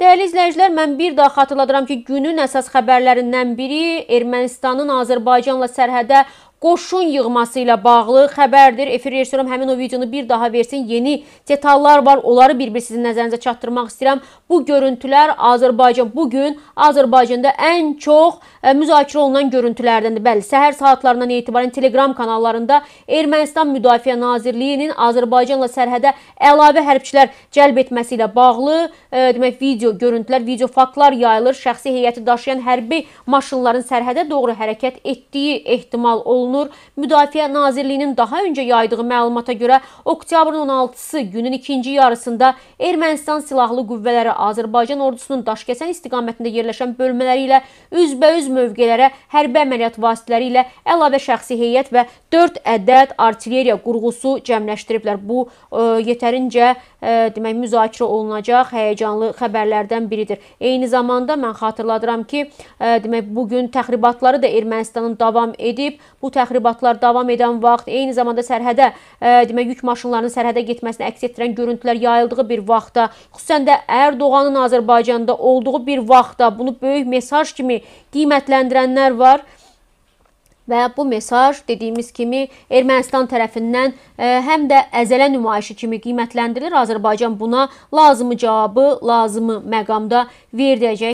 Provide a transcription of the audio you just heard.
Dəyərli izləyicilər, mən bir daha xatırladıram ki, günün əsas xəbərlərindən biri Ermənistanın Azərbaycanla sərhədə qoşun yığması ilə bağlı xəbərdir. Efir rejissorum həmin o videonu bir daha versin. Yeni detallar var. Onları bir-bir sizin nəzərinizə çatdırmaq istəyirəm. Bu görüntülər Azərbaycan bugün Azərbaycanda ən çox e, müzakirə olunan görüntülərdəndir. Bəli, səhər saatlarından etibarən Telegram kanallarında Ermənistan Müdafiə Nazirliyinin Azərbaycanla sərhədə əlavə hərbçilər cəlb etməsi ilə bağlı e, demək video görüntülər, video faktlar yayılır. Şəxsi heyəti daşıyan hərbi maşınların sərhədə doğru hərəkət etdiyi ehtimal olunur olunur. Müdafiə Nazirliyinin daha öncə yaydığı məlumata görə oktyabrın 16-sı günün ikinci yarısında Ermənistan silahlı qüvvələri Azərbaycan ordusunun Daşkəsən istiqamətində yerləşən bölmələri ilə üzbəüz mövqelərə hərbi əməliyyat vasitələri ilə əlavə şəxsi heyət və 4 ədəd artilleriya qurğusu cəmləşdiriblər. Bu ə, e, yetərincə ə, e, demək müzakirə olunacaq həyəcanlı xəbərlərdən biridir. Eyni zamanda mən xatırladıram ki, ə, e, demək bu gün təxribatları da Ermənistanın davam edib. Bu təxribatlar davam edən vaxt, eyni zamanda sərhədə e, demək yük maşınlarının sərhədə getməsini əks etdirən görüntülər yayıldığı bir vaxtda, xüsusən də Ərdoğanın Azərbaycanda olduğu bir vaxtda bunu böyük mesaj kimi qiymətləndirənlər var. Və bu mesaj dediyimiz kimi Ermənistan tərəfindən ə, e, həm də əzələ nümayişi kimi qiymətləndirilir. Azərbaycan buna lazımı cavabı, lazımı məqamda verdəcək.